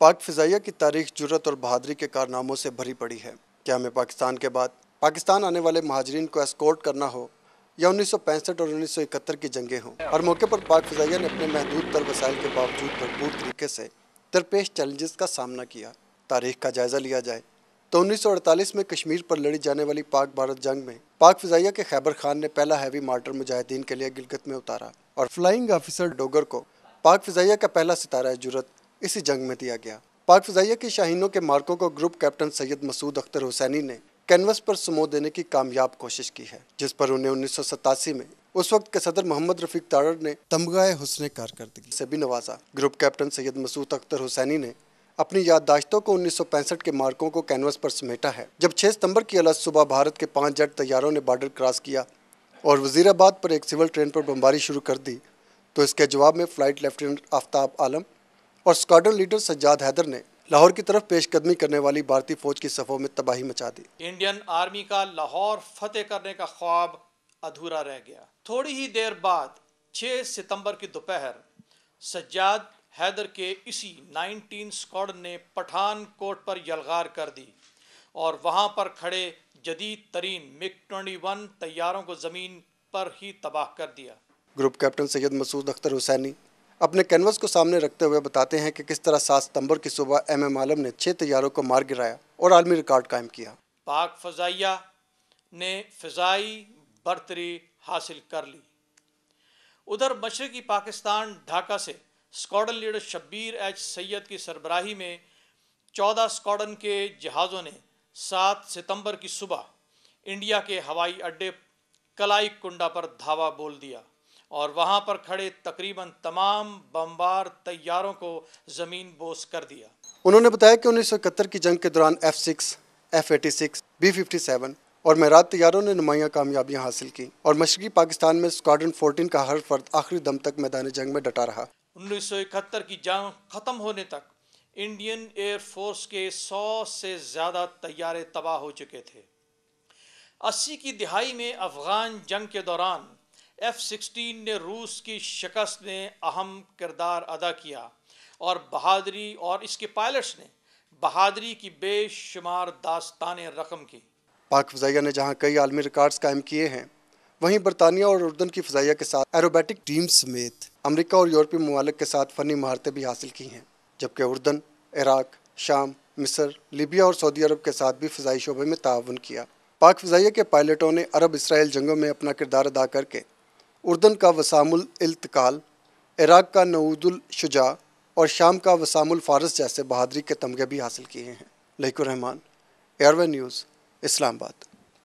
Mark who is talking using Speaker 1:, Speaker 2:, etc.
Speaker 1: पाक फ़िज़ाइया की तारीख जुरत और बहादरी के कारनामों से भरी पड़ी है क्या हमें पाकिस्तान के बाद पाकिस्तान आने वाले महाजरीन को एस्कोर्ट करना हो या 1965 और 1971 की जंगें हों हर मौके पर पाक फ़िज़ाइया ने अपने महदूद तर वसाइल के बावजूद भरपूर तरीके से दरपेश चैलेंजेस का सामना किया तारीख का जायज़ा लिया जाए तो अड़तालीस में कश्मीर पर लड़ी जाने वाली पाक भारत जंग में पाक फिजाइया के खैबर खान ने पहला हैवी मार्टर मुजाहिदीन के लिए गिलगत में उतारा और फ्लाइंग ऑफिसर डोगर को पाक फिजाइया का पहला सितारा जुरत इसी जंग में दिया गया पाक फजाइया के शाहीनों के मार्कों को ग्रुप कैप्टन सैयद मसूद अख्तर हुसैनी ने कैनवस पर सुमो देने की कामयाब कोशिश की है जिस पर उन्हें उन्नीस में उस वक्त के सदर मोहम्मद रफीक ताड़ ने तमगाए हुसन कारकर्दगी से भी नवाजा ग्रुप कैप्टन सैयद मसूद अख्तर हुसैनी ने अपनी याददाश्तों को 1965 के मार्कों को कैनवस पर समेटा है जब 6 सितंबर की अलग सुबह भारत के पांच जेट तैयारों ने बॉर्डर क्रॉस किया और वजीराबाद पर एक सिविल ट्रेन पर बमबारी शुरू कर दी तो इसके जवाब में फ्लाइट लेफ्टिनेंट आफ्ताब आलम और स्क्वाडन लीडर सज्जाद हैदर ने लाहौर की तरफ पेशकदमी करने वाली भारतीय फौज की सफ़ों में तबाही मचा दी
Speaker 2: इंडियन आर्मी का लाहौर फतेह करने का ख्वाब अधूरा रह गया थोड़ी ही देर बाद 6 सितंबर की दोपहर सज्जाद हैदर के इसी 19 स्क्वाडन ने पठान कोट पर यलगार कर दी और वहां पर खड़े जदीद तरीन मिक ट्वेंटी तैयारों को ज़मीन पर ही तबाह कर दिया
Speaker 1: ग्रुप कैप्टन सैयद मसूद अख्तर हुसैनी अपने कैनवस को सामने रखते हुए बताते हैं कि किस तरह सात सितंबर की सुबह एम एम आलम ने छः तैयारों को मार गिराया और आलमी रिकॉर्ड कायम किया
Speaker 2: पाक फजाइया ने फजाई बर्तरी हासिल कर ली उधर मशरकी पाकिस्तान ढाका से squadron leader Shabbir H Syed की सरबराही में चौदह स्कॉडन के जहाज़ों ने सात सितंबर की सुबह इंडिया के हवाई अड्डे कलाई कुंडा पर धावा बोल दिया और वहाँ पर खड़े तकरीबन तमाम बम्बार तैयारों को ज़मीन बोस कर दिया
Speaker 1: उन्होंने बताया कि उन्नीस की जंग के दौरान F six F eighty six B fifty seven और मैरात तैयारों ने नुमाया कामयाबियां हासिल की और मशरकी पाकिस्तान में स्क्वाड्रन फोर्टीन का हर फर्द आखिरी दम तक मैदान जंग में डटा रहा
Speaker 2: उन्नीस की जंग ख़त्म होने तक इंडियन एयरफोर्स के सौ से ज़्यादा तैयारे तबाह हो चुके थे अस्सी की दिहाई में अफगान जंग के दौरान एफ सिक्सटीन ने रूस की शिकस्त में अहम किरदार अदा किया और बहादरी और इसके पायलट्स ने बहादरी की बेशुमार दास्तान रकम की
Speaker 1: पाक फजाइया ने जहाँ कई आलमी रिकॉर्ड्स कायम किए हैं वहीं बरतानिया और उर्दन की फजाइया के साथ एरोबैटिक टीम समेत अमरीका और यूरोपीय ममालिक के साथ फ़नी महारतें भी हासिल की हैं जबकि उर्दन इराक शाम मिस्र लीबिया और सऊदी अरब के साथ भी फजाई शोबे में ताउन किया पाक फजाइया के पायलटों ने अरब इसराइल जंगों में अपना किरदार अदा करके उर्दन का वसामुल इल्तकाल इराक़ का नऊदुल शुजा और शाम का वसामुल फारस जैसे बहादरी के तमगे भी हासिल किए हैं लहीकुररहमान रहमान एयरवे न्यूज़ इस्लामाबाद